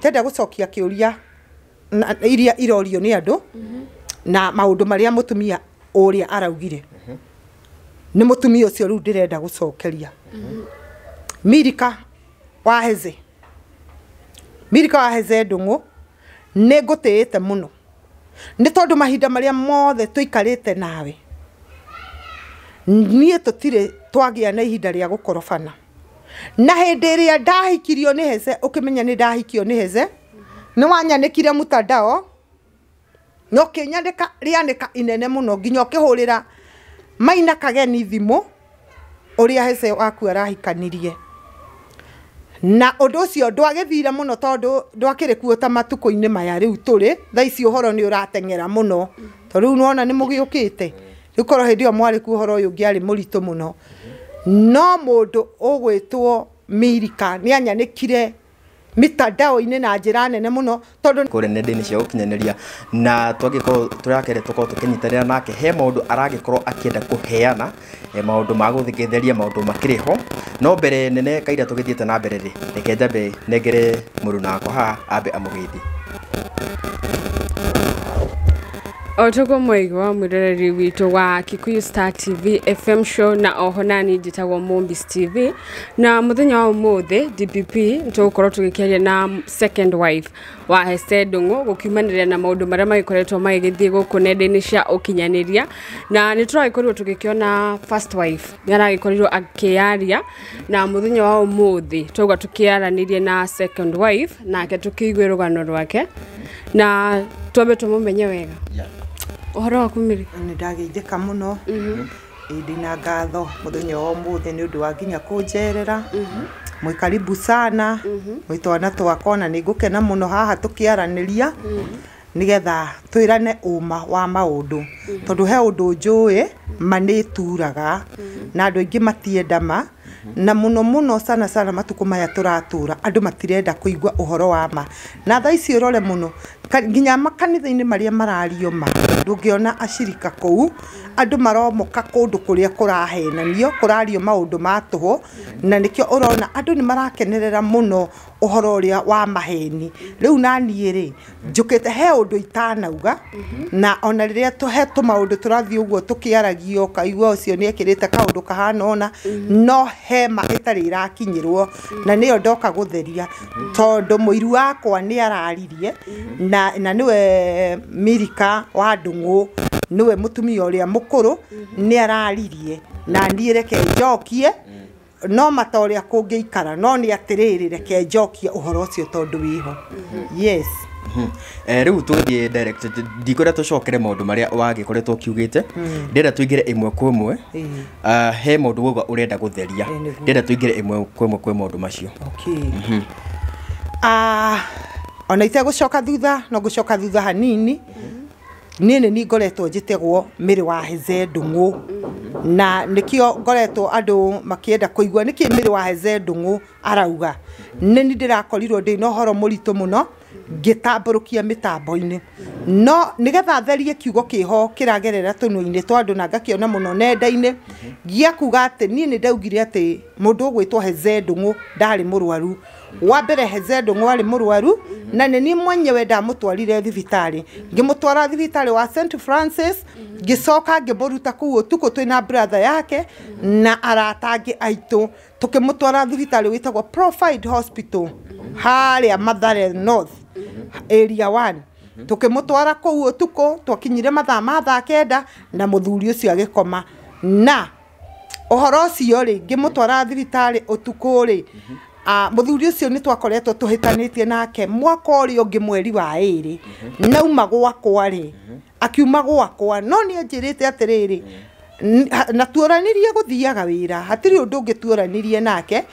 tenda gucokia kiuria iria irorio ni andu na maundu maria mutumia uria araugire ni mutumia ucio riu ndirenda gucokeria mirika waheze mirika waheze ndungu ni ngutiite muno ni tondu mahinda maria mothe tuikarite nawe nie tutire twagia na ihinda ria gukorobana na hindi iria ndahikirio ni heze ukimenya ni ndahikio ni heze ni wanyanikire mutandao no kinyandika rianika inene muno nginya ukihurira maina kageni thimu uria heze waku arahikanirie na undu ucio ndwagithire muno tondu ndwakiri kuo ta matuko-ini maya riu turi tha ici uhoro ni uratengera muno tondu riu nona ni mugiukite riu korwo hindi iyo mwari ku uhoro uyu ngiari muritu muno mm -hmm. no mundu ugwitwo mirika ni anyanikire mitandao-inä na njä ra nene må no tondå kå rä nenda-inä cia gå kinyanä na twagä korwo tå rakere tå korwo tå kä nyitanä ra nake he maå ndå aragä korwo akä kå heana maå ndå ma gå thä theria maå ndå makä ho no mbere nene kaira tå gä thiä te na mbere rä reke njambe nengere må rå na wakwa haha ambe amå gä otogo mwegi wa mwiroreri witå wa kikuyu star tv fm show na oho nani njitagwo mombis tv na muthenya wa umuthi dpp nitugukorwo tugikiaria na second wife wa hese ndungu gukiumanirira na maundu maria magikoretwo magigithii guku nenda-ini cia ukinyaniria na nituragikorirwo tugikiona first wife niaragikorirwo akiaria na muthenya wa umuthi twauga tukiaranirie na second wife nake tukiigue rugano rwake na twambe tumumenye wega yeah uhoro waku miri nä ndageithäka må no mm-hmm. na ngatho må thenya wa må thä nä å ndå wa nginya kå njerera mm-hmm. karibu sana mwä mm-hmm. twana twakona nä ngå kena må no haha tå kä aranä ria nigetha twirane uma wa maundu tondu he undu njui manituraga na andu aingi matienda ma na muno muno sana sana matuku maya turatura andu matirenda kuigua uhoro wa ma na thaa ici urore muno nginya makanitha-ini maria marario ma ndũngĩona acirika kũu andũ maromoka kũndũ kũrĩa kũrahenanio kũrario maũndũ ma tũhũ na nĩkĩo ũrona andũ nĩ marakenerera mũno ũhoro ũrĩa wa maheni rĩu naniĩ rĩ njũkĩte he ũndũ itanauga na ona rĩrĩa he tũmaũndũ tũrathiĩ ũguo tũkĩaragio kaigua ũcio nĩ ekĩrĩte kaũndũ kahana ona no he ma ĩtarĩ irakinyĩrwo na nĩyo ndoka gũtheria tondũ mũiru wakwa nĩ araririe na, na nĩwe mirika wa ndũng'ũ ng'u niwe mutumia uria mukuru ni araririe na niä reke njokie no mata uria kungäikara no nä atiriri reke njokie uhoro ucio tondu wiho yes eh, rä u rä a tå cokere maå ndå marä a wagäkoretwo ũkiugä te hmm. ndärenda tå ingä re ä mwe kwä mwe ah, he maå ndå wauga å renda gå theria ndärenda tå ingä re ä mwe kwä mwe kwä maå ndå macio mhm. ah, ona itegå coka thutha no ngå coka thutha hanini mm -hmm nini ni ngoretwo njitegwo mĩrĩ wa heze ndungu na nikio ngoretwo andu makienda kuigua niki mĩrĩ wa heze ndungu arauga ni nini ndirakorirwo ndi na horo muritu muno ngĩtambũrũkia mĩtambo-inĩ no nĩgetha therie kiugo kĩho kĩragerera tũnua-inĩ twa andũ na ngakĩona mũno nenda-inĩ gĩa kuga atĩ niĩ nĩ ndaugire atĩ mũndũ ũgwĩtwo heze ndũng'ũ ndarĩ mũrwaru wa mbere hezedo ngwari murwaru na ni mwenyewe ndamutwarire thibitarä ngimutwara thibitarä wa St Francis ngicoka ngimuruta kuu utuku twina brother yake na aratangi aitu tukimutwara thibitarä witagwo Profide Hospital haria Mathare North area 1 tukimutwara kuu utuku twakinyire mathaa ma thaa kenda na muthuri ucio agikoma na uhoro ucio ri ngimutwara thibitarä utuku ri mm -hmm. Ah, muthuri ucio ni twakoretwo tuhitanĩtie nake mwaka ũrĩa ũngĩ mweri wa ĩrĩ mhm. nauma gwakwa rĩ mhm. akiuma gwakwa no nĩ anjĩrĩte atĩrĩrĩ mhm na tuoranirie guthiaga wira hatiri undu ngituoranirie nake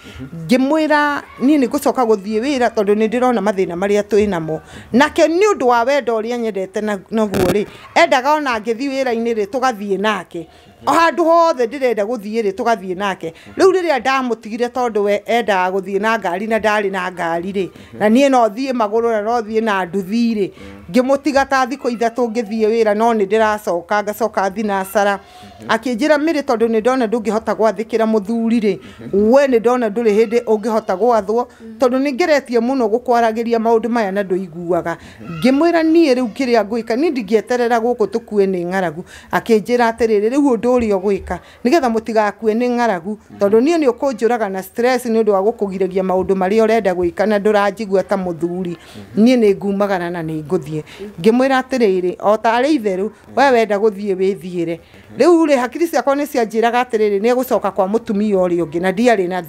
ngimwira ni ni gucoka guthie wira tondu ni ndirona mathina maria twi namo nake ni undu wa wendo uria nyendete naguo ri endaga ona ngithie wira-ini ri tugathie nake o handu hothe ndirenda guthie ri tugathie nake riu riria ndamutigire tondu we endaga guthie na ngari na ndari na ngari ri na nie no thie maguru na no thie na nduthi ri ngĩmũtiga ta thikå ithatå ngĩthiä wä ra no nä ndä racoka ngacoka thinacara mhm. akä njä ra mä rä tondå nä ndona ndå ngä hota gwathä ra må rä we nä ndona ndå rä hä ndä å ngä hota gwathwo mhm. tondå nä ngeretie må no gå kwaragä maya na ndå iguaga mhm. ngä mwä ra niä rä u kä rä a ngwä ka ni ndingäeterera gå kå tå kue nä ng'aragu akä njä ra atä rä rä rä u å ndå å rä a gwä ka nä getha må tigakue nä ng'aragu tondå niä nä å kå njå raga na nä å ndå wa gå kå girä ria maå ndå marä a å renda gwä ka na ndå ranjigua ta må thuri niä nä ngumagara na nä ngå thiä thiä atä atĩrĩrĩ o tarĩ itheru we wenda re rä u rĩ hakiri atä rä rä nä nĩ coka kwa mũtumia å ngä na ndiarä na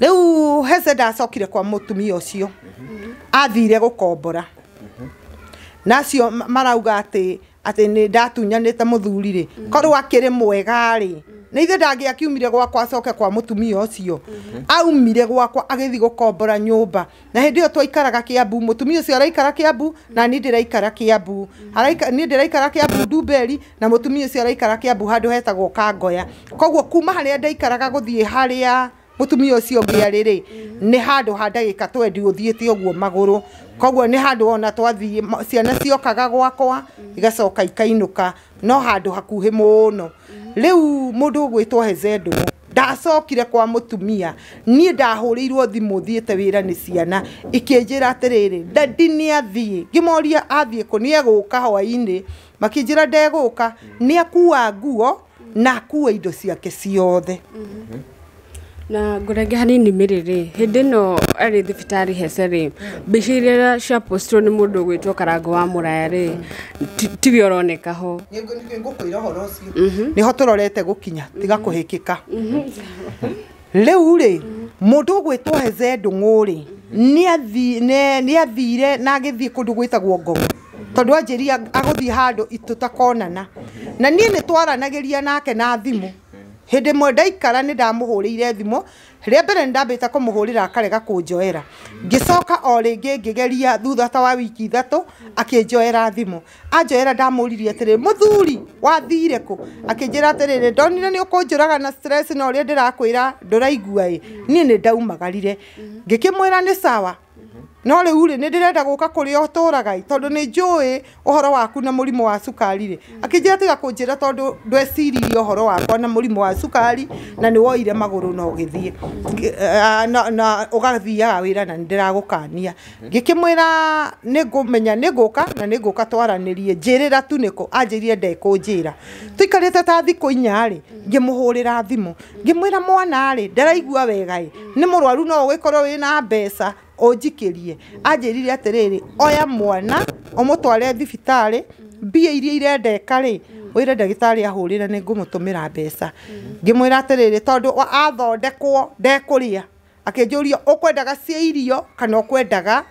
rä u hese ndacokire kwa å cio athire na nacio marauga atĩ ndatunyanä te må thuri rä korwo akä rä mwegarä nä ithe ndangä akiumire gwakwa acoke kwa må tumia å cio aumire gwakwa agäthi gå kombora nyå mba na hä ndä ä yo twaikaraga kä ambu må tumia å cio araikara kä ambu na niä ndä raikara kä ambu niä ndä raikara kä ambu ndumberi na må tumia å cio araikara kä ambu handå hetagwo kangoya koguo kuma harä a ndaikaraga gå thiä harä a mutumia ucio ngia riri ni handu ha ndagika twendi uthiite uguo maguru koguo ni handu ona twathi ciana ciokaga gwakwa igacoka ikainuka no handu hakuhi muno riu mundu ugwitwo hezendumu ndacokire kwa mutumia nie ndahurirwo thimu thiete wira ni ciana ikinjira atiriri dadi ni athii ngimoria athii ku ni eguka hwaini makinjira ndeguka ni akua nguo na akua indo ciake ciothe mm -hmm na ngũrenge hanini mĩrĩ rĩ hĩndĩ ĩno arĩ thibitarĩ hece rĩ mbica iria ciapostirwo nĩ mũndũ ũgwĩtwo karango wa mũraya rĩ tiwe ũroneka ho ngũkwĩra ũhoro ũcio mhm. nĩho tũrorete gũkinya tiga kũhĩkĩka mhm. rĩu rĩ mũndũ ũgwĩtwo heze ndũng'ũ rĩ nĩ athire na agĩthiĩ kũndũ gwĩtagwo ngomo tondũ anjĩria agũthiĩ handũ itũtakonana na niĩ nĩ twaranagĩria nake na thimũ hindi mwe ndaikara ni ndamuhurire thimu ria mbere ni ndambite kumuhurira akarega kunjoera ngicoka o ringi ngigeria thutha ta wa wiki ithatu akinjoera thimu anjoera ndamuririe atiriri muthuri wathire ku akinjira atiriri ndonire ni ukunjuraga na stress na uria ndirakwira nduraigua i nie ni ndaaumagarire ngikimwira ni sawa no rä u rä nä ndä renda gå ka kå rä a å tå ragai tondå nä njå ä å horo waku na må rimå wa cukari rä mm. akä njä ra tiga kå njä ra tondå ndweciririe å horo wakwa na må rimå wa cukari na nä woire magå rå na å gä thiä na å gathiaga wä ra na nä ndä ragå kania ngä kä mwä ra nä ngå menya nä ngå ka na nä ngå ka twaranä rie njä rä ra tu nä kå anjä rire ndekå njä ra mm-hmm. tå te ta thikå inya rä mm-hmm. ngä må hå rä ra thimå mm-hmm. ngä mwä ra mwana rä ndaraigua wega ä nä må rwaru no å gä korwo wä na mbeca unjikirie anjirire atiriri oya mwana umutware thibitarä mbia iria irendeka rä wire ndagitari ahurire ni ngumutumira mbeca ngimwira atiriri tondu athondekwo ndekuria akinjuria ukwendaga cia irio kana ukwendaga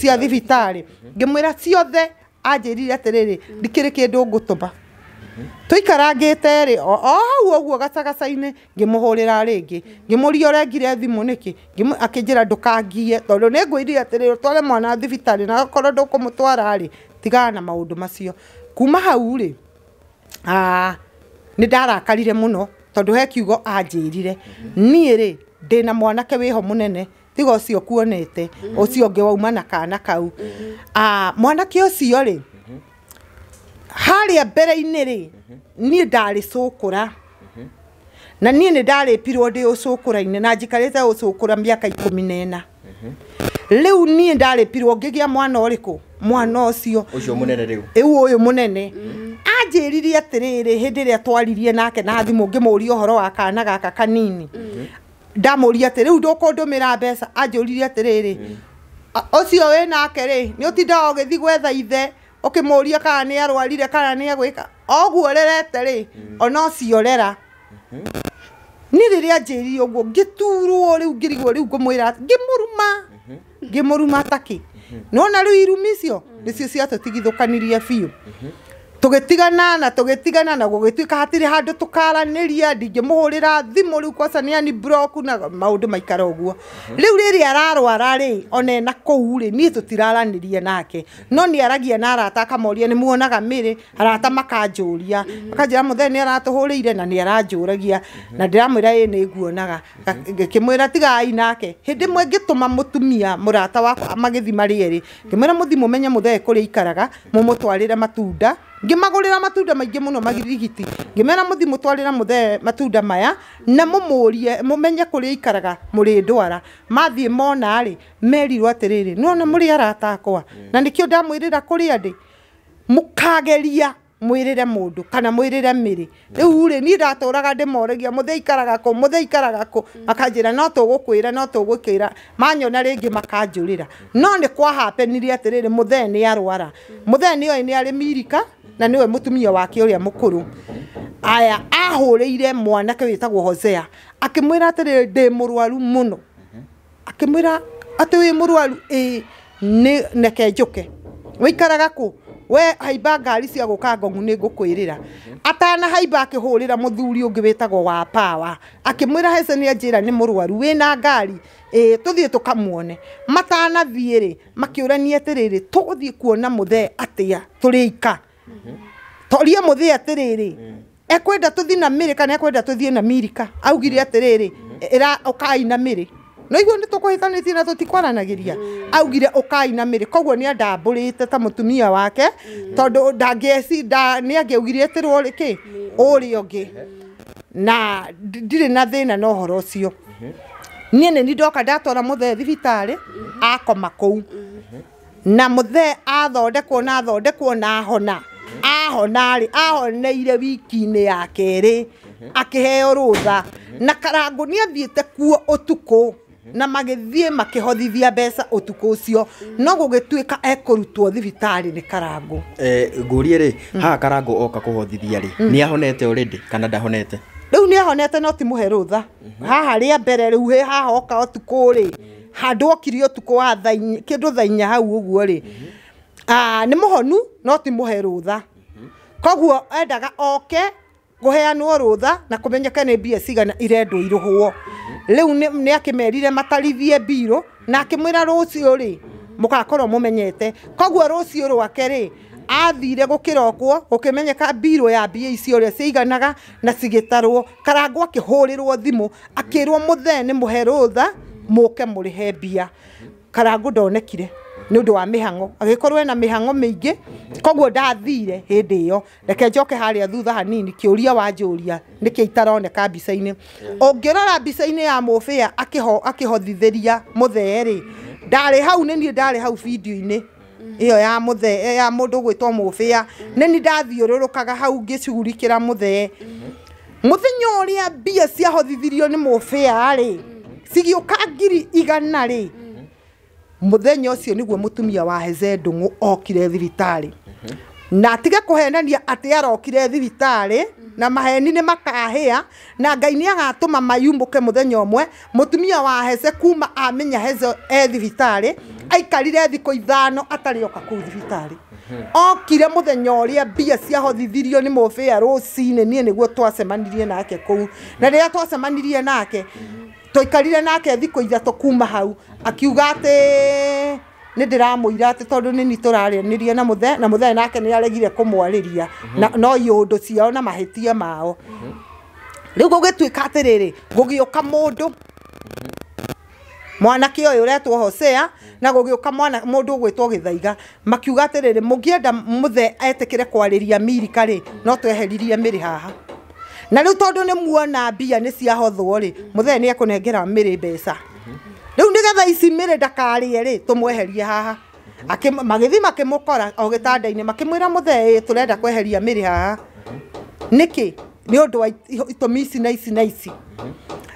cia thibitarä ngimwira ciothe anjirire atiriri ndikiri kindu ngutuma twaikaragite ri o hau oguo gacagacaine ngimuhurira ringi ngimuria uria ngire thimu niki akinjira ndukangie tondu ni ngwirire atiri utware mwana thibitari na akorwo ndukumutwara ri tigana na maundu macio kuma hau ri ni ndarakarire muno tondu he kiugo anjirire nie ri ndina mwanake wiho munene tiga ucio kuonete ucio ngiwauma na kana kau mwanake ucio ri harĩa mbere mhm. niä ndarä cå kå ra mhm. na niĩ nĩ ndarĩpirwo ndĩ ũcũkũra-inĩ na mä aka ikå mi na mhm. ndarä pirwo ngä gä a mwana kå mwana nene anjä mũnene atä rä rä hä ndä ä rä a twaririe nake na thimũ ngĩmũria ũhoro wa kana gaka kanini kå ndå mä ra mbeca rä å cio wä nake rĩ nĩ ũtindaga ũgĩthiĩ gwetha ithe ukimuria kana ni arwarire kana ni agwika oguo rerete ri mm. ona ucio rera mm-hmm. ni riria njirire uguo ngiturwo riu ngirigwo riu ngumwira ngimuruma mm-hmm. ngimuruma taki mm-hmm. nona riu irumi icio nicio ciatũtigithũkanirie biũ tugitiganana tugitiganana gugituika hatire handu tukaraniria ndingimuhurira thimu riu kwaca ni ani broku na maundu maikara uguo mhm. riu riri ararwara ri one na kuu ri nie tutiraranirie nake no ni aragia na arata akamoria ni muonaga miri arata makanjuria mhm. makanjira muthe ni aratuhurire na ni aranjuragia mhm. na ndiramwira ii ni nguonaga ngikimwira tigai nake hindi mwe ngituma mutumia murata wakwa magithima rieri ngimwira muthi mumenye muthe kuria ikaraga mumutwarire matunda ngimagurira matunda maingi muno magirigiti ngimera muthi mutwarira muthe matunda maya na mumurie mumenye kuri ikaraga muri ndwara mathi mona ri meri merirwo atiriri nona muri arata akwa mm. na nikio ndamwirira kuri andi mukageria mwirire mundu kana mwirire miri mm. riu ri ni ndatoraga ndimoragia muthe ikaraga ku muthe ikaraga ku mm. akanjira no tugukwira no tugukira manyona ringi makanjurira no ni kwa happen ri atiriri muthe ni arwara muthe ni oyo ni ari mirika na nä we må tumia wake å rä a må uria mukuru aya ire mwanake wä witagwo Hosea akimwira atiriri ndi murwaru muno akimwira ati wi murwaru ii ni neke njuke wikaraga ku we haimba ngari cia guka ngongu rä ra atana haimba å ngä wä tagwo wa pawa akimwira ra nä ajira ni murwaru wina ngari ii tuthie tukamuone matanathie ri makiurania atiriri tuthie kuona må the atä tå rä ika toria må thä atä mm. ekwenda tå thiä na mä rä kana ekwenda tå thiä na mirika augire atä rä rä å kaina mä rä no iguo nä tå kå hä na tå tikwaranagä ria mm. augire å kaina mä rä koguo nä andambå rä te ta må tumia wake mm. tondå nä angä augire atä rwo kä å rä å ngä na ndirä na thä na na å horo å cio niä nä mm-hmm. ni ndoka ndatwara må thee thibitarä mm-hmm. akoma kå u mm-hmm. na må thee athondekwo na athondekwo na aho ahoneire wiki-inĩ ya kerĩ akĩheo rũtha na karangũ nĩ athiĩte kuo ũtukũ na magĩthiĩ makĩhothithia mbeca ũtukũ ũcio no gũgĩtuĩka ekũrutwo thibitarĩ nĩ karangũ eh, ngũrie rĩ haha karangũ oka kũhothithia rĩ hmm. nĩ ahonete already kana ndahonete rĩu ni ahonete no ti mũhe rũtha hmm. haha rĩa mbere rĩu hĩ haha oka ũtukũ rĩ handũ okiri ũtukũ wa kĩndũ tha thainya hau ũguo rĩ mm -hmm. Ah, nä må honu no ti må he rå tha koguo endaga oke rå rutha na kumenyeke nä mbia cigana irendwo irå rä u nä akä merire matarithie mbirå na akä mwä ra rå ciå rä må gakorwo må menyete koguo rå ciå rwake rä athire gå kä rokwo gå kä menyeka mbirå ya mbia icio rä a ciaiganaga na cigä tarwo karangwo akä hå rä rwo thimå akä rwo må the nä må he rå tha må ke må rä he mbia karangå ndonekire nä å ndå wa mä hango agä korwo na mä hango mä ingä koguo ndathire hä ndä ä yo reke njoke harä a thutha hanini kä å ria wa njå ria nä kä itaroneka mbica-inä å ngä rora mbica-inä ya må bä a akä hothithä ria må ndarä hau nä niä ndarä hau bindio-inä iyo ya muthe ya mundu gwitwo mubia ne ni ndathiururukaga hau ngicurikira muthe rä a mbia ciahothithirio ni mubia ri cigiuka ngiri igana ri muthenya ucio niguo mutumia wa Heze Ndungu okire thibitari na atige kuhenania ati arokire thibitari na maheni nä makahia na ngai nä agatuma mayumbuke muthenya umwe mutumia wa heze kuma amenya heze e thibitarä aikarire thikå ithano atarä oka kå u thibitarä okire muthenya uria mbia ciahothithirio ni mubia rucini nie niguo twacemanirie nake kuu na rä rä a twacemanirie nake twaikarire nake thikå ithatå kuma hau akiuga atä nä ndä ramå atä tondå nä ni tå rarä ria na må na må thenya nake nä aregire kå mwarä ria mhm. no iå ndå ciao na mahä mao mhm. rä u gå gä tuä ka atä rä rä gå gä å ka må ndå mhm. mwanake å yå å retwo hosea na gå gä å ka må ndå å gwä two gä thaiga makiuga atä rä rä må ngä enda må the etä kä re kwarä ria mirika rä no tweheririe mä rä haha na rä u tondå nä muona mbia nä ciahothwo rä må thenya nä ekå nengera mä rä mbeca rä u nä getha ici mä rä ndakarä e rä tå mweherie haha magä thiä makä må kora o gä tanda-inä makä mwä ra må thee tå renda kweheria mä rä haha nä kä nä å ndå wa itåmi ici na ici na ici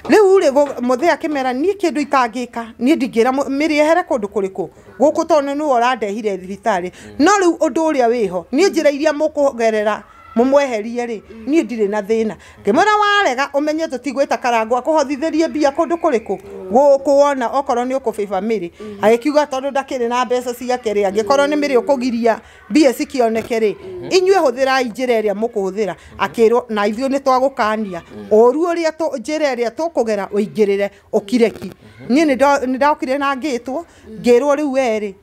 rä u rä må thee akä mera niä kä ndå itangä ka niä ndingä ra mä rä ehere kå ndå kå rä kå gå kå tondå nä we å randehire thibitarä no rä u å ndå å rä a wä ho niä njä ra iria må kå gerera mumweherie rä mm. niä ndirä na thä na ngä mwä warega å menye tå tigwä ta karangå akå mbia kå ndå kå kå mm. gå wona okorwo nä å kå bä bamä mm. rä agä kiuga tondå ndakä rä na mbeca ciake rä angä korwo nä mä rä å kå giria mbia cikioneke ri inyuä hå thä rai njä ra ä rä a hå thä ra akä rwo na ithio nä twagå kania å ru å rä tukugera njä ra ä rä a tå kå gera å ingä rä re å kireki mm-hmm. nä na ngä two ngä rwo rä u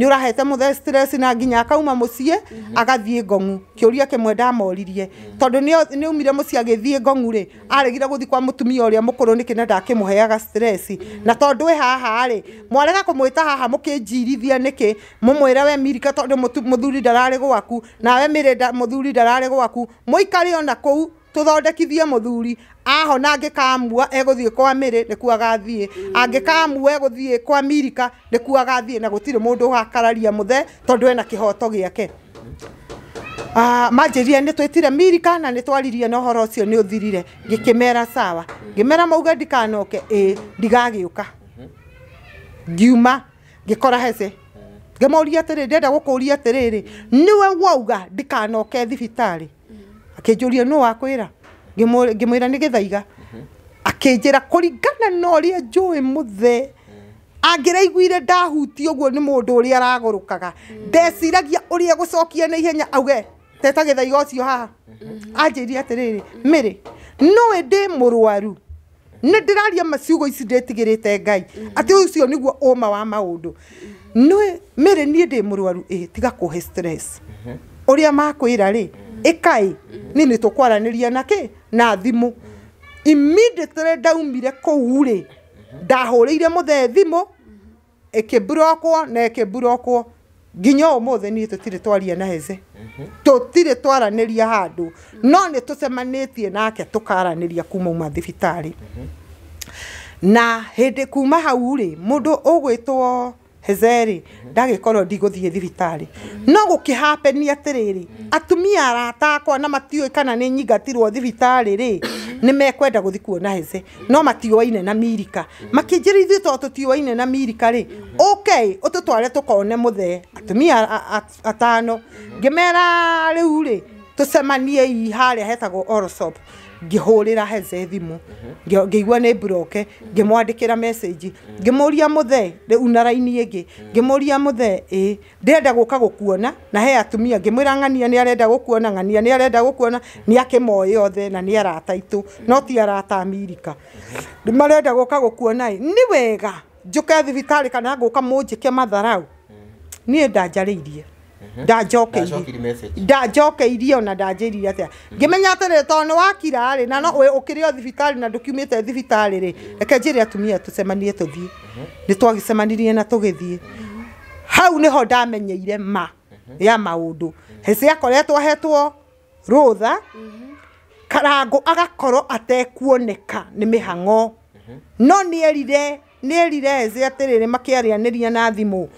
nä å rahete må the na nginya akauma må ciä agathiä ngongu kä å ria kä mwe ndamoririe tondå nä aumire må ciä agä thiä ngongu rä aregire gå thiä kwa må tumia å rä a må kå rå nä kä na ndakä må heaga na tondå ä haha mwarega kå mwä ta haha må kä njirithia nä kä må mwä re we mirika tondå må thuri ndararä gwaku nawe mä rä må thuri ndararä gwaku må ikarä ona kå u tuthondekithie muthuri na angikamua eguthie kwa mä rä nä thie agathiä angikamua eguthiä kwa mirika nä kuaga thie na gutire mundu ugakararia muthe tondu ena kihoto giake ah, majeria nä twetire mirika na nä twaririe na horo ucio nä uthirire ngikimera sawa ngimera mauga ndikanoke ä ndigagä uka ngiuma ngikora hece ngimuria atä rä ndä enda gå kå ria atä rä rä nä we wauga ndikanoke thibitarä akinjuria no wakwira ngimwira ni githaiga mm-hmm. akinjira kuringana no uria njui muthe mm. angiraiguire ndahutio guo ni mundu uri aragurukaga mm. ndeciragia uri gucokia na ihenya auge teta githaiga ucio haha mm-hmm. anjirire atiriri mire no ndi murwaru ni ndä raria maciugo ici ndätigä rä te ngai mm-hmm. atä ucio cio nä guo wa maå ndå mire mä rä niä ndä må rwaru tiga kå he å rä a makwä ikai ni ni tukwaraniria na ki na thimu immediately ndaumire kuu ri ndahurire muthee thimu ikiburokwo na ikiburokwo nginya umuthi ni tutire twaria na heze tutire twaraniria handu no ni tucemanitie nake tukaraniria kuma uma thibitari na hindi kuma hau ri mundu ugwitwo hezeri ndagikorwo ndiguthiä thibitarä no gå kä hapeni atä rä atumia aratakwa na matiå kana nä nyingatirwo thibitarä rä nä mekwenda gå thi kuona heze no matiåaine na mirika makä njä to tå tiåaine na mirika rä ok å tå tware tå kone må thee atumia atano ngä mera rä u rä tå cemaniei harä a hetagwo orosop ngihurira heze thimu ngiigua nä broke ngimwandikira message ngimuria muthe riu na raini ingi ngimuria muthe ä ndärenda gå ka gå kuona na he atumia ngimwira ng'ania nä arenda gå kuona ng'ania nä arenda gå kuona nä othe na nä arata itå no ti arata amerika marenda gå ka gå nä wega njuke thibitarä kana ngå ka må njä ke matharau niä ndanjarä irie Mhm. ndanjokeirie ona ndanjirire atia mhm. ngimenya atirä tondå nä wakira rä na no å mhm. kä o thibitarä na ndå kiumä te thibitarä rä reke njä re atumia tå cemanie tå thiä nä twagä cemanirie na tå gä thiä hau nä ho ndamenyeire ma ya maå ndå hä akoretwo ahetwo rå tha karangå agakorwo atekuoneka nä mä hang'o no nä erire nä rireze atä rä rä makä arä anä na thimå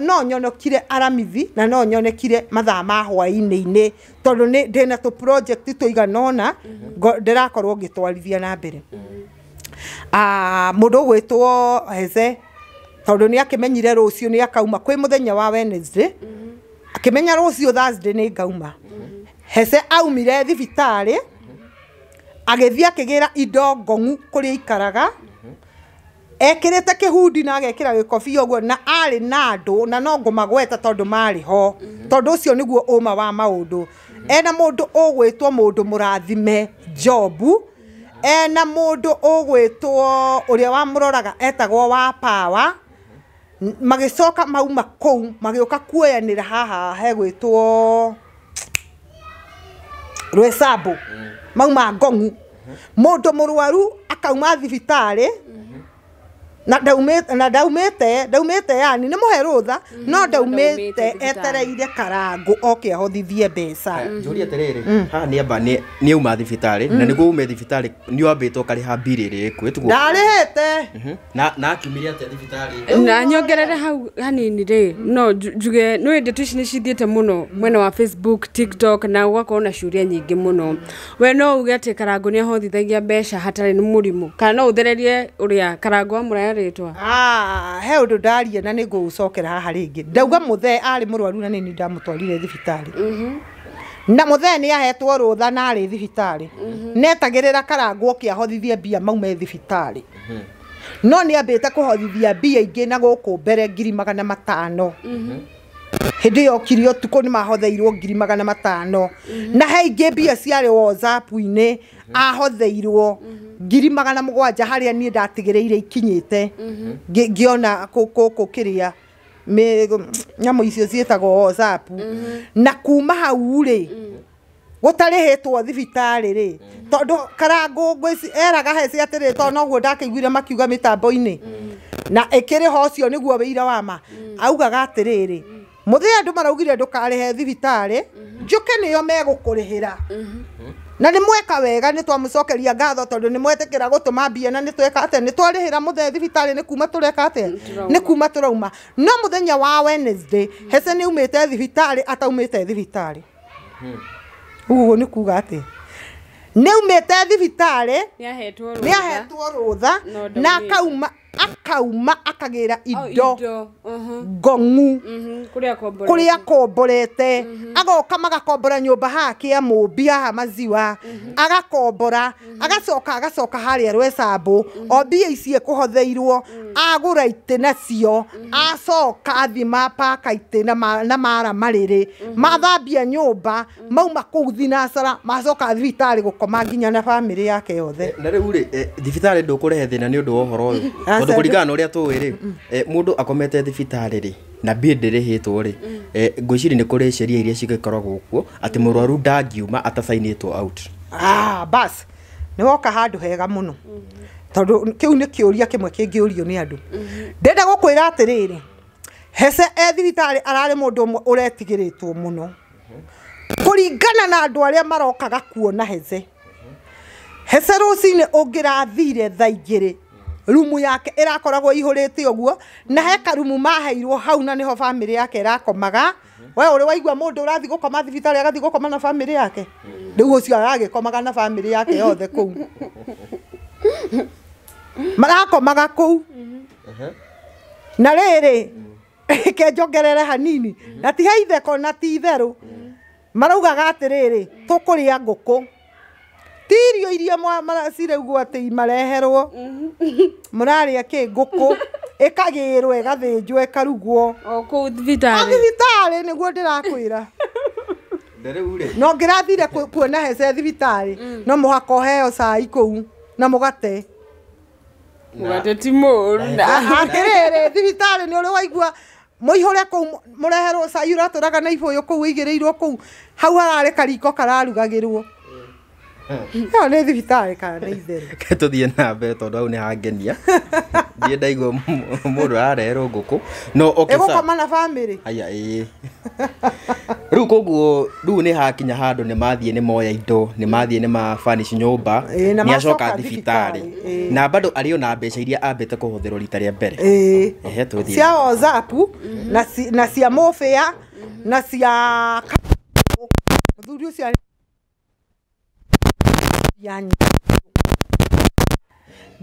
no nyonokire aramithi na no nyonekire mathaa ma hwainä-inä tondå ndä na tå tå iganona ndä rakorwo ngä twarithia na mbere ah, må ndå å gwä two heze tondå nä akä menyire rå cio nä akauma kwä må thenya wa akä menya rå ciå nä ngauma hese aumire thibitarä agä thiä akä gä ra indo ngongu kå rä a ikaraga mm -hmm ekirite kihundi na agekira gikobia guo na ari na andå na no magweta tondu mari ho mhm. tondu ucio niguo uma wa maundu ena mundu ndå mundu murathime jobu ena mundu ugwitwo uria wamuroraga etagwo wa power coka mauma ka kuoyanä ra haha two rwesambu mm. mauma ngongu mundu mhm. murwaru akauma thibitarä mm na ndaumite na ndaumite ndaumite yani nä må he rå tha mhm. no te etereire karangu oke ahothithie mbeca njå ri atä haha nä amba nä auma thibitarä na mm. nä guo ume thibitarä nä wambä te å karä ha mbirä rä kå ndarä hä te mhm. na akiumire atä thibitarä na nyongerere hau hanini rä no njuge nä ndä tå ici nä cithiä te må no mwena wa facebook tiktok na ågakorwo na ciå nyingä må no we no uge atä karangu nä ahothithagia mbeca hatarä nä må rimå kana no å thererie å rä a karangu wamå raya rĩtwa ah, he ndå ndaria na gå cokera haha ngä ndauga mũthee arĩ mũrwaru na ndamå ndamũtwarire thibitarä mhm. na thee nä ahetwo rũtha na arĩ thibitarĩ mhm. netagĩrĩra karangwo kĩahothithie mbia maume thibitarä mhm. no te kå hothithia mbia ingä na kå mbere ngiri magana matano hindi yo kirio tuko ni mahotheirwo ngiri magana matano mhm. na he ingä mbia ciarä whatsapp-inä ahotheirwo mhm. ngiri magana mũgwanja harĩa niĩ ndatigĩrĩire ikinyĩte mhm. ngĩona gũkũ kĩrĩa nyamũ icio ciĩtagwo whatsapp na kuma hau rĩ gũtarĩhĩtwo thibitarĩ rĩ tondũ karangũ eraga heci atĩrĩ tondũ noguo ndakĩiguire makiuga mĩtambo-inĩ na ĩkĩrĩha ũcio nĩguo wĩira wa ma augaga atĩrĩrĩ muthia andu maraugire ndukarihe thibitarä mhm. njuke nä o megåkå rä mhm. na nä mweka wega nä twamucokeria ngatho tondå nä mwetä gå tå ma mbia na nä tweka atä nä twarä hä ra må the thibitarä nä kuma tå reka atä nä kuma tå rauma no må thenya wa wednesday mhm. hece nä umä te thibitarä ataumä te thibitarä guo nä kuga atä nä umä te thibitarä nä ahetwo rå tha na akauma akauma akagä oh, indo uh-huh. ngongu uh-huh. kå rä akomborete uh-huh. agoka magakombora nyå mba kia a må mbi haha maziwa agakombora agacoka agacoka harä a rwecambå o mbia ici ekå hotheirwo agå ra itä nacio acoka athiä mapaka itä na mara marä rä mathambia nyå mba mauma kå u thinacara macoka thibitarä gå koma nginya na bamä rä yake yothe na riu ri eh, thibitari ndukurehe ndå kå rehe thä na nä å ndå wa horo å yå ah, tondå kå ringana na å rä a tåä rä må ndå akomete thibitarä rä na mbia ndärĩhĩtwo rĩ mm. eh, ngwä ciri nä kå rä ceria iria cigäkoragwo kuo atä må mm. rwaru ndangiuma atacainätwo out ah, bas nä woka handå hega må no mm-hmm. tondå kä u nä kä å ria kä mwe kä ngä å rio nä andå mm-hmm. ndenda gå kwä ra atä rä rä hece thibitarä ararä må ndå å retigä rä two må no mm-hmm. kå ringana na andå arä a marokaga kuona hece hece rå cinä å ngä rathire thaingä rä rumu yake irakoragwo ihurite uguo na he karumu maheirwo hau na niho family yake irakomaga mhm. we uri waigua mundu urathi gukoma thibitari agathi gukoma na family yake riu ucio aragikomaga na family yake yothe kuu marakomaga kuu mhm. na riri mhm. kenjongerere hanini na ti he itheko na ti itheru maraugaga atiriri tukuria nguku ti irio iria kå ä kagä rwo kĩ ngũkũ ĩkagĩrwo ĩgathĩnjwo ĩkarugwo nä guo ndä rakwä ra no rathire kuona hece thibitarä mm. no mũhaka heo cai u na mũgate mũgate ti mũru atĩrĩrĩ thibitarĩ nĩ ũrĩ waigua mũihũre kũu mũreherwo cai raga na rä irwo kå u hau hararä kariko rwo ĩyo mm. nä thibitarä kana nĩ itherũ ke tũthiĩ na mbere tondũ hau nĩ hangenia thiĩ ndaigua mũndũ ararerwo ngũkũ no ĩgũkoma na bamĩrĩ aya ĩĩ rĩu koguo u nä hakinya handå nä mathiä nä moya indo nĩ mathiĩ nĩ mabanish nyũmba nĩ acoka thibitarĩ na bado arĩ ona mbeca iria ambĩte kũhũthĩrwo rita rĩa mbere ehe tũthiĩ cia wozapu na cia mũbĩa na cia mũthuri 呀你。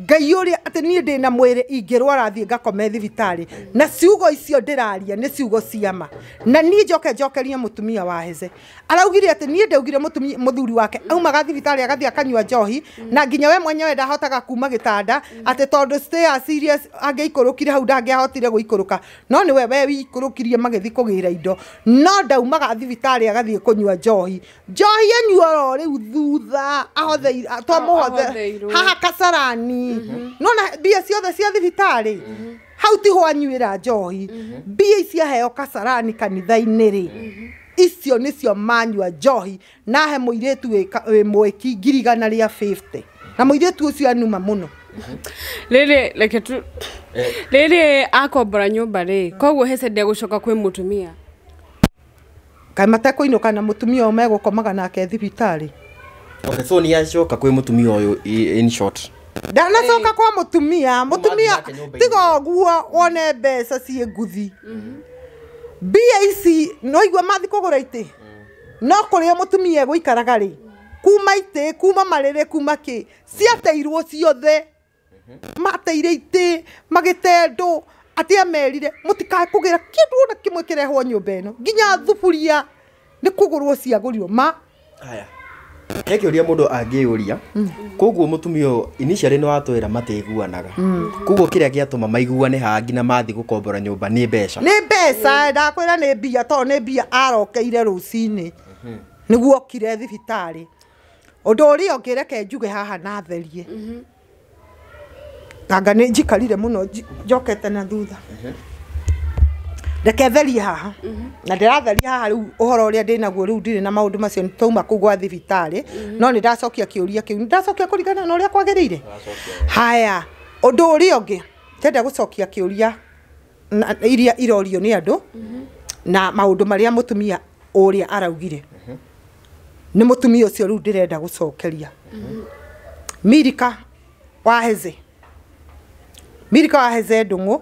ngai å rä a atä niä ndä na mwä rä ingä rwara thiä ngakome thibitarä na ciugo icio ndä raria nä ciugo ciama na niä njoke njokerie må tumia wa hece araugire atä niä ndaugire må thuri wake aumaga thibitarä agathiä akanyua njohi na nginya we mwenyewe ndahotaga kuma gä tanda atä tondå angä ikå rå kire hau ndangä ahotire gå ikå rå ka no nä we we ikå rå kirie magä thiä kå gä ra indo no ndaumaga thibitarä agathiä kå nyua njohi njohi anyuoro rä u thutha twamå hothe haha kacarani Mm-hmm. nona mbia ciothe cia thibitarä mm-hmm. hau ti hwanyuĩra njohi mbia mm-hmm. iciaheo kacarani kanitha inä rä icio cio manyua njohi nahe mũirĩtu mwä ki ngirigana rä 50 na mũirĩtu ũcio anuma mũno rĩrĩ reke tu eh. rĩrĩ akombora mba rä koguo hese ndegũcoka kwĩ mũtumia kaĩ matekũinũka kana mũtumia ũyũ megũkomaga nake thibitarĩ okay, so nĩ yacoka kwä må tumia in short ndanacoka kwa mutumia mutumia tumia guo wone mbeca ciä nguthi mm-hmm. mbia ici noigua mathi ra itä mm. no tumia mutumia ikaraga rä mm. kuma ite kuma rä kuma kä ciateirwo ciothe mm-hmm. mateire ite magite ndu ati amerire ra kä ndå ona nyå mba ä no nginya mm. thuburia ni kugurwo ciagurirwo ma eke uria å ria må mm. ndå angä å ria koguo må tumia å yå iniciarä nä watwä ra mateiguanaga mm. koguo kä rä a gä atå ma maiguane hangi na mathiä gå kombora nyå mba nä mbeca nä mbeca mm. ndakwä ra nä mbia tondå nä mbia arokeire rå cinä mhm. nä guo okire thibitarä å ndå å rä a ngä njuge haha na therie mhm. tanga nä njikarire må no njokete na thutha mhm reke therie haha mhm. na ndĩratheria haha rĩu ũhoro ũrĩa ndĩ naguo rĩu ndirĩ na maũndũ macio nĩtwauma kũu gwa thibitarĩ mhm. no nĩ ndacokia kĩũria kĩu nĩ ndacokia kũringana na ũrĩa kwagĩrĩire haya ũndũ ũrĩa ũngĩ ndĩrenda gũcokia kĩũria iria irorio nĩ andũ mhm. na maũndũ marĩa mũtumia ũrĩa araugire nĩ mũtumia ũcio rĩu ndĩrenda gũcokeria Milika Waheze Milika Waheze Ndung'u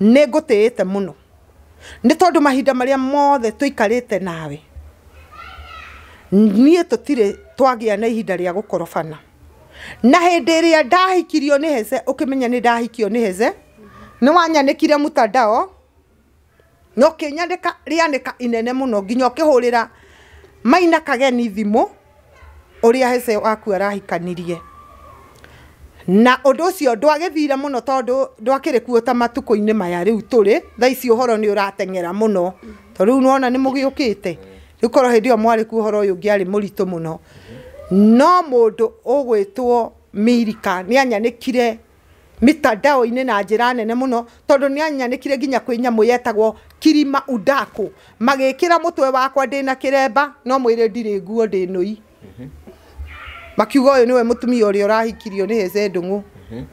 nĩ ngũtĩĩte no nä tondå mahinda marä a mothe tå ikarä nawe niä tå tirä twagä a na ihinda rä a gå korobana na hä ndä ä rä a ndahikirio nä heze å kä menya nä ndahikio nä heze nä wanyanä kire mutandao no kä nyandä ka rä anä ka inene må no nginya å kä hå rä ra maina kageni thimå å rä a heze waku arahikanirie na undu ucio ndwagithire muno tondu ndwakire kuo ta matuku maya riu turi thaa ici uhoro ni urateng'era muno to riu nwona ni mugiukite riu korwo hindi yo mwari ku uhoro uyu ngiari murito muno no mundu ugwitwo mirika ni anyanikire mitandao-inä na njä nene må no tondå nä anyanäkire nginya kwä nyamå yetagwo kirima undakå magä kä ra må twe wakwa ndä na kä remba no mwä rä ndirä nguo ndä nå i mhm makiuga ũyũ niwe mutumia ũrĩa urahikirio ni heze ndungu mhm.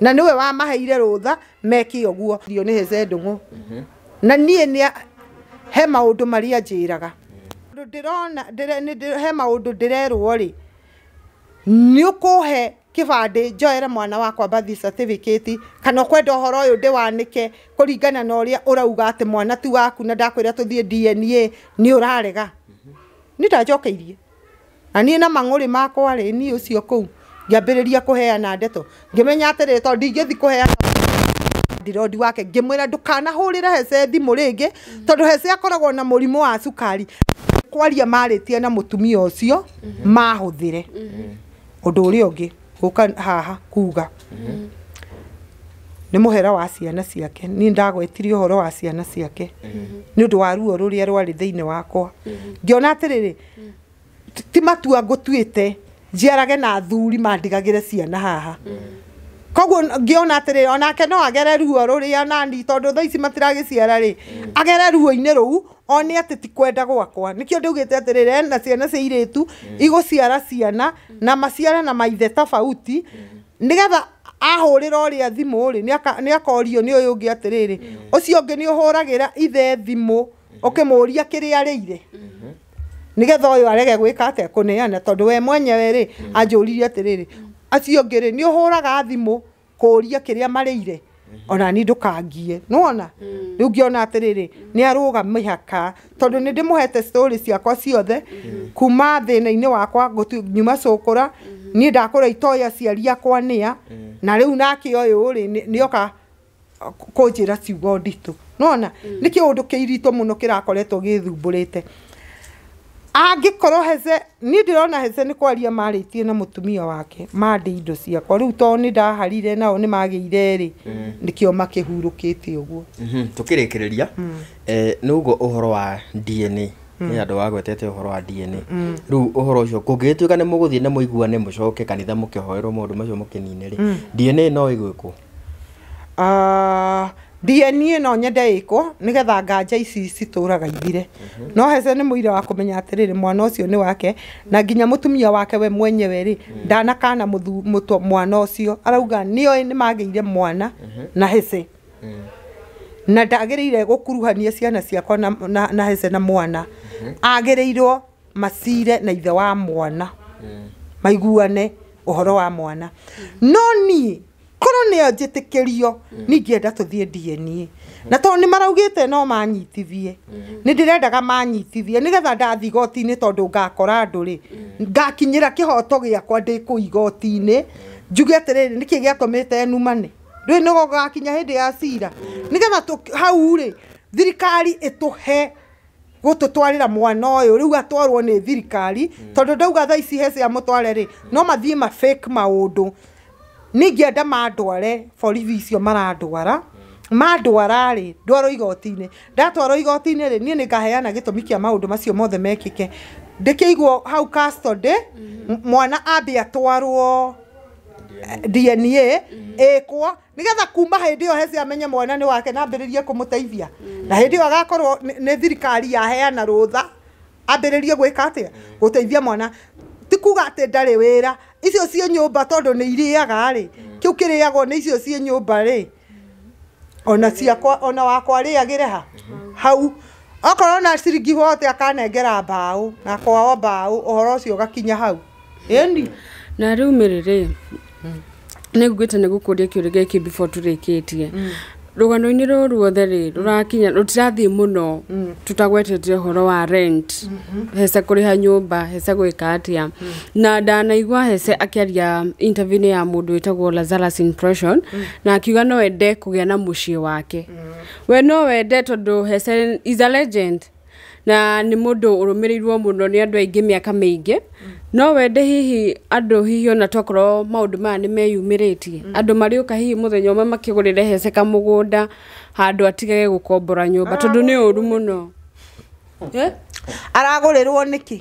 na nĩwe wamaheire rutha meke ũguo rio ni heze ndungu mhm. na nie ni he maũndũ marĩa njĩraga ni he maũndũ ndĩrerwo rĩ nĩ ũkũhe kĩbandĩ njoere mwana wakwa birth certificate kana ũkwenda ũhoro ũyũ ndĩwanĩke kuringana na ũrĩa urauga ati mwana tu waku na ndakwira tuthie DNA nĩ ũrarega mhm. nĩ ndanjokeirie na niä na mang'å makwa rä ni å cio kå u ambä rä ria kå heana ndeto ngä menya atä rä to ndingä thi kå heana ndirondi wake ngä mwä ra ndå kanahå rä re hece thimå rä ngä tondå hece akoragwo na må rimå wa cukari kwaria marä tie na må tumia å cio mahå thä re å ndå å rä a å ngä gå ka haha kuga nä må hera wa ciana ciake niä ndagwetire å horo wa ciana ciake nä å ndå wa ruo rå rä a rwarä thä inä wakwa ngä ona atä rä rä ti matua te njiarage na mandigagä re ciana haha koguo ngĩona atĩrĩ onake no agere ruo rũrĩa nani tondũ thaa ici ciara rĩ agere ruo-inĩ rũu one atĩ ti kwenda gwakwa nĩkĩo ndiugĩte re na ciana cia igå ciara ciana na maciare na maithe tofauti nĩgetha ahũrĩra ũrĩa thimũ rĩ nä akorio cio å ngä nä å hå ragä ra ithe kä rä arä ire nigetha å yå arege gwä ka kuneana tondu tondå we mwenye we mm. anjå ririe atä rä acio ngiri rä nä å hå raga thimå kå ria kä rä a marä ire mm-hmm. ona ni ndukangie nuona mm. riu ngiona atiriri ni aruga mihaka tondu ni ndimuhete stories yakwa ciothe mm-hmm. kuma thina-ini wakwa nyuma sokora mm-hmm. ni ndakura itoya ciari akwa nia mm. na riu nake uyu ri nioka kunjira ciugo nditu ona niki undu kiritu muno kirakoretwo githumburite angikorwo heze ni ndirona heze ni kwaria maritie na mutumia wake mande indo ciakwa riu to ni ndaharire nao ni magiire ri mm. nikio makihurukite uguo mm-hmm. tukirikireria mm. eh, nugo uhoro wa DNA mm. nä andå wagwetete å horo wa dna rä u å horo å cio kå ngä tuä ka nä må gå thiä na må iguane må coke kanitha må kä hoerwo ndå macio må kä rä dna no ä gwä kwo ah, DNA no nyende ĩkwo nigetha nganja ici citũraga ithire no hese ni mũira wa kũmenya atĩrĩrĩ mwana ũcio nĩ wake na nginya mũtumia wake we mwenyewe rĩ ndanakana mwana ũcio arauga nĩoĩ nĩ magĩire mwana na hese na ndagĩrĩire gũkuruhania ciana ciakwa na, na, na hese na mwana agĩrĩirwo macire na ithe wa mwana maiguane uhoro wa mwana no niĩ korwo nä o njätäkärio nä ingäenda tå thiä DNA na tondå nä maraugä no manyitithie nä ndä rendaga manyitithie nä getha ndathi igoti-inä tondå ngakora andå rä ngakinyä ra kä hoto gä akwa ndä kå igoti-inä njuge atä rä rä nä kä gä atå mä te numane ndå nä gågakinya hä ndä ya cira nä getha hau rä thirikari ä tå he ra mwana å yå rä u atwarwo nä thirikari mm. tondå ndauga thaa he cia mutware ri no mathiä ma maå ndå ningĩenda mandware borithi icio marandwara mandwara rĩ ndwarwo igoti-inĩ ndatwarwo igoti-inĩ rĩ niĩ nĩ ngaheana gĩtũmi kĩa maũndũ macio mothe mekĩke ndĩkĩigwo hau custody mwana ambe atwarwo DNA nä getha kuma hä hĩndĩ ĩyo heci amenye mwana nä wake nambä rä rie kå nambĩrĩrie kũmũteithia na ä yo agakorwo nä thirikari yaheana gwä ka atä mm. gå teithia mwana tikuga atä atĩ ndarĩ wĩra icio ci nyumba tondũ nĩ irĩaga rĩ mm. kĩu kĩrĩagwo nĩ icio ciĩ nyũmba rĩ ona ciakwa ona wakwa rĩagĩre ha mm-hmm. hau okorwo na ciringi wote akanengera mbaũ na kwao mbaũ uhoro ũcio ugakinya hau ĩni na rĩu mĩrĩ rĩ mm. nĩngugĩte nĩgũkũria kĩũria gĩkĩ before tũrĩkĩtie mm. rugano-inä rå ruothe rä rå rutirathiä må no mm. tutagwetetie å horo wa rent mm-hmm. hece kå rä ha nyå mba hece gwä ka atä mm. na ndanaigua hece akĩaria intaviu-inä ya må ndå lazarus impression mm. na akiuga no wende kå gä a na må ciä wake we no wende tondå hece is a legend mm na nä må ndå å rå mä rä irwo må no nä andå aingä mä aka mä ingä no wende hihi andå hihi ona tokorwo maå ndå maya nä meyumä rä tie mm. andå marä å ka hihi må thenya å me makä gå rä re heceka må gå nda handå atigage gå kombora nyå mba ah, tondå nä å ru må no eh? aragå rä rwo nä kä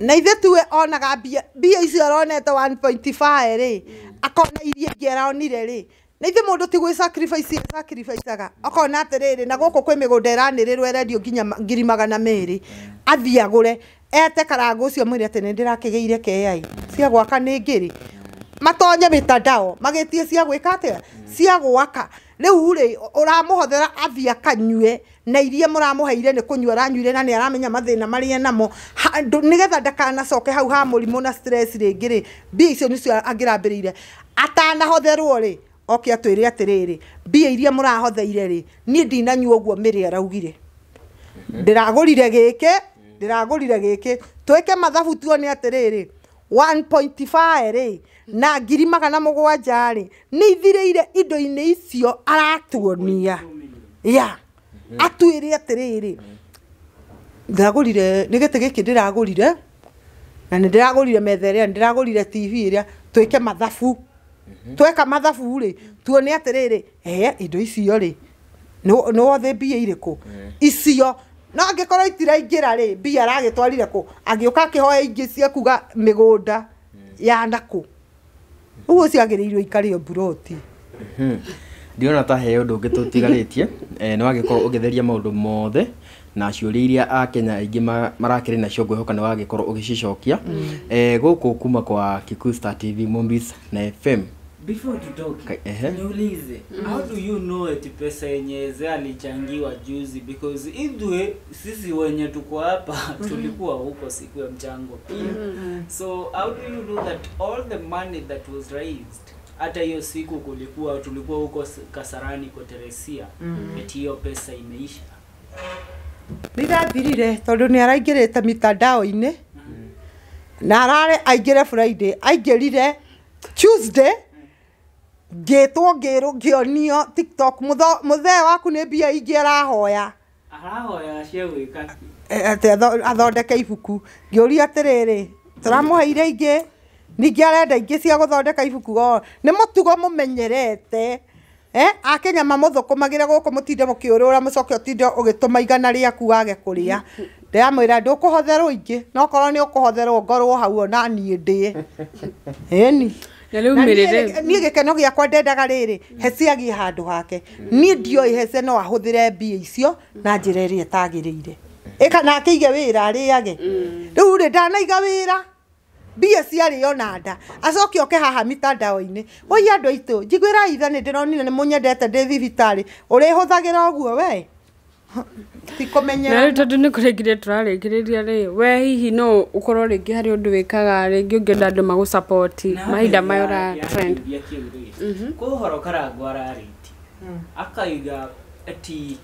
na ithe tuwe onaga mbia mbia icio aronete 1.5 rä akona iria ingä aronire rä na ithe må ndå ti gwä sacrificeaga akona atä rä rä na gå kå kwä mä gå nda äranä rä rwo nginya ngiri magana mä rä athiagå re ete karangå cio mwä rä atä nä ndä rakä gä ire keai cia gwaka nä ngä rä matonye mä tandao magä tie cia gwä ka atä cia gwaka rä u rä å ramå hothera athi akanyue na iria må ramå heire nä kå nyua aranyuire na nä aramenya mathä na marä e namo nä getha ndakanacoke hau ha må rimå na rä ngä rä mbia icio nä cio angä rambä rä ire atanahotherwo rä oke atwire atiriri mbia iria murahotheire ri ni ndinanyu uguo miri araugire ndiragurire giki ndiragurire giki twike mathabu tuone atiriri 1.5 ri na ngiri magana mugwanja ri ni ithiräire indo-inä icio aratuonia ya atwire re atä rä rä giki ndiragurire tä gä kä ndä ragå rire na nä ndä ragå rire metha ä rä nä ndä ragå rire tv ä rä a twä ke mathabu Mhm. tweka mathabu rä tuone atä rä rä ee indo icio rä nä wothe mbia irä kå mhm. icio no angä korwo itiraingä ra rä mbia aragä twarire kå agä å ka akä hoya ingä cia kuga mä gå nda mhm. ya nakå å guo ciagä rä irwo ikarä o mburoti ndirona ta heo ndå ngä tå tigarä tie e, nä wagä korwo å gä theria maå ndå mothe na ciũria iria akenya aingĩ marakĩrĩ nacio korwo å gä cicokia gå kuma kwa Kikusta TV Mombis na FM before tutoke uh-huh. niulize mm. how do you know eti pesa yenye ze alichangiwa juzi because idhwe sisi wenye tuko hapa mm. tulikuwa huko siku ya mchango pia mm. so how do you know that all the money that was raised hata hiyo siku kulikuwa tulikuwa huko kasarani kwa teresia mm. eti hiyo pesa imeisha ndigathirire tondu ni araingirite mitandao-ini mm. na arare aingire friday aingirire tuesday ngĩtwo ngä onio tiktok mũthee waku nä mbia ingä arahoya arahoya cia gwĩka e, atĩ athondeke rä ngĩũria atĩrĩrĩ tũramũheire ingĩ ningä arenda ingä cia thondeka ibuku o nĩ mũtugo eh? akenya coke å tinde å gä tå maigana igana aku wage kũrĩa kå hotherwo ingä nokorwo kå hotherwo ngorwo hau ona niĩ ndĩĩ ĩni niä gä keno gä akwa ndendaga rä rä hece agiä handå hake hmm. niä ndioä hece no ahå re mbia icio na njä ra ä rä a ĩtagä rä ire ä kana akä ige wä ra arä age hmm. rä u rä ndanaiga wä ra mbia ciarä ona nda acoke oke haha mitandao-inä woi andå aitå njiguä ra nä ndä ronire nä må nyendete ndä thibitarä å rä hå thagä ra å guo wee tikå menyar tondå nä kå rängire tå rarängä rä ria rä we hihi no å korwo rä ngä harä å ndå wä kaga rä ngä å ngä onda andå magå mahinda maya å ra kå horo karangw ararti akaiga ati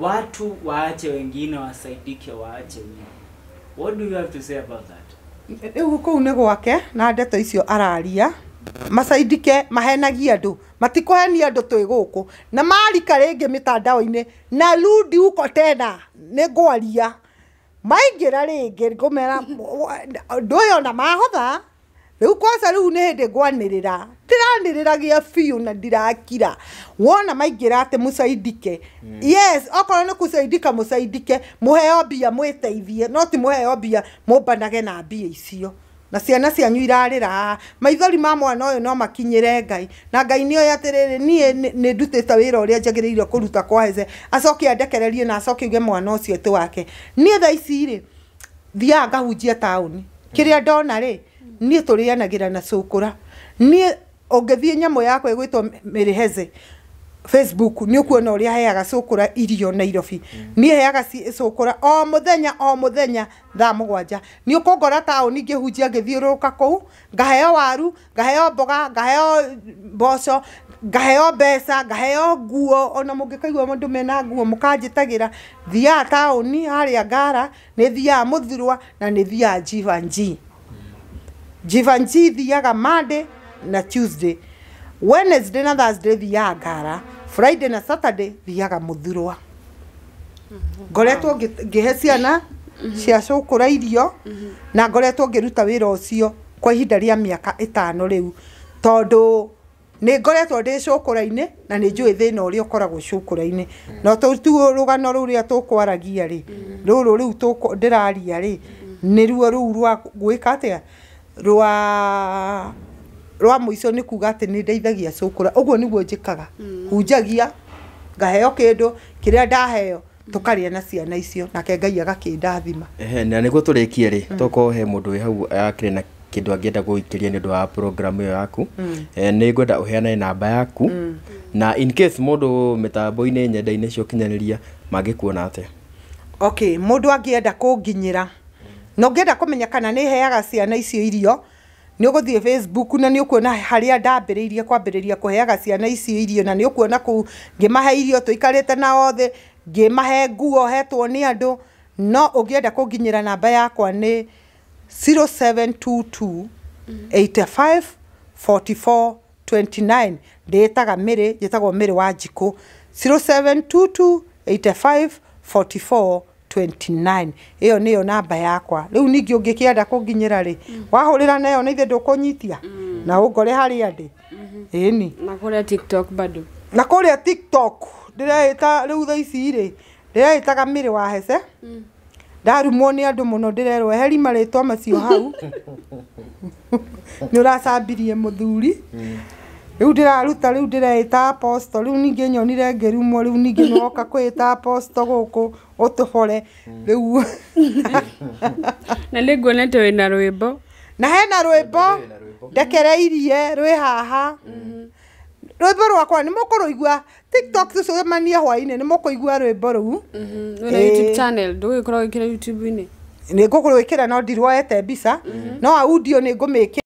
watu wache wengine wasaidike wache what do you have to say about that rä u kå u nä gwake na ndeto icio araria macaindike mahenagia andå matikåhenia andå twä gå na marika rä ngä mä tandao-inä na rudi uko tena nä ngwaria maingä ra rä ngä ngå mera ndå ona mahotha rä u kwanza rä u nä hä ndä ngwanä rä ra rä ragia biå na ndirakira wona maingä ra atä må hmm. yes okorwo nä kå caidika må caidike må heo mbia mwä teithie no ti må heo mbia må mbanage na mbia icio na ciana cianyu irarira maithori ma mwana ũyũ no makinyire ngai na ngai nio yatiriri niĩ ni ndutita wira uria njagĩrĩirwo kuruta kwa heze acoke andekererie na acoke uge mwana ucio ti wake niĩ tha ici ri thiaga ngahunjia taũni kiria ndona ri niĩ turianagira na cũkũra niĩ ũngĩthiĩ nyamũ yakwa ĩgwĩtwo heze facebook nä å kuona å rä a heaga cå kå ra irio nairobi niä heaga cå kå ra o må thenya o må thenya thaa må gwanja nä å kå ngora taåni ngä hunjia ngä thiå rå ka kå u ngaheo waru ngaheo mboga ngaheo mboco ngaheo mbeca ngaheo nguo ona må ngä kaigua ndå mena nguo må kanjä tagä ra thiaga taåni harä a ngara nä thiaga må thirwa na nä thiaga jivanji jivanji thiaga mande na tuesday wednesday na thursday thiaga ngara friday na saturday thiaga muthirwa ngoretwo ngihe ciana cia cukura irio na ngoretwo ngiruta wira ucio kwa ihinda ria miaka itano riu tondu ni ngoretwo ndi cukura inĩ na nĩ njũĩ thĩna ũrĩa ũkoragwo cukura inĩ no tu rũgano rũu rĩa tũkwaragia ri rũrũ rĩu ndĩraria rĩ nĩruo rĩu rwa gwika atia rwa rwa ico nä kuga atä nä ndeithagia cåkå ra å guo nä guo njä kaga mm. hunjagia ngaheo kä ndå kä rä a ndaheo tukaria na ciana icio nake ngai agakindathima na niguo turikie ri mm. tokorwo he mundu wi hau akire na kindu angienda guikiria ni undu wa program iyo yaku mm. eh, ni ngwenda uheane namba yaku na in case mundu mitambo-ini nyenda-ini cia ukinyaniria mangikuona atia okay mundu angienda kunginyira no kå kumenya kana ni heaga ciana icio irio nä å gå thiä facebook na nä å kuona harä a ndambä rä irie kwambä rä ria kå heaga ciana icio irio na nä å kuona kå u ngä mahe irio tå ikarä te na othe ngä mahe nguo hetwo nä andå no å ngä enda kå nginyä ra namba yakwa nä 0722 85 44 ndä taga mä rä njä tagwo mä rä wa njikå 0722 85 44 29 iyo niyo namba yakwa riu ningi ungikienda kunginyira ri wahurira nayo naithe ndukunyitia mm. na ungore hari andi mm -hmm. ini na kuria tiktok bado na kuria tiktok ndireita riu tha ici ri ndireitaga mĩrĩ wa hece mm. ndarumwo nĩ andũ mũno ndĩrerwo heri maritwa macio hau nĩ ũracambirie muthuri mm riu ndiraruta riu ndireita aposto riu ningi nyonire ngirumwo riu ningi niwoka kwita aposto guku utuhore riu na ninguonete wina rwimbo na hena rwimbo ndekereirie rwi haha mhm. rwimbo rwakwa nä må rå igua tiktok tå cemanie hwainä nä må kå igua rwimbo rä u ndå gä korwo gä kä ra nä ngå rwä kä ra no ndirwoete mbica mhm. no audio nä ngå mä